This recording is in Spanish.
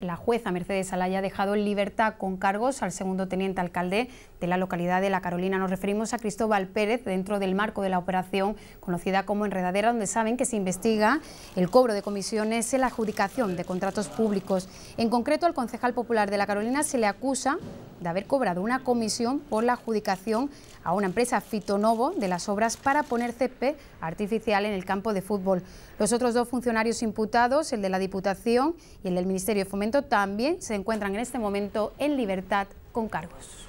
La jueza Mercedes Alaya ha dejado en libertad con cargos al segundo teniente alcalde de la localidad de La Carolina. Nos referimos a Cristóbal Pérez dentro del marco de la operación conocida como Enredadera, donde saben que se investiga el cobro de comisiones en la adjudicación de contratos públicos. En concreto, al concejal popular de La Carolina se le acusa de haber cobrado una comisión por la adjudicación a una empresa Fitonovo de las obras para poner césped artificial en el campo de fútbol. Los otros dos funcionarios imputados, el de la Diputación y el del Ministerio de Fomento, también se encuentran en este momento en libertad con cargos.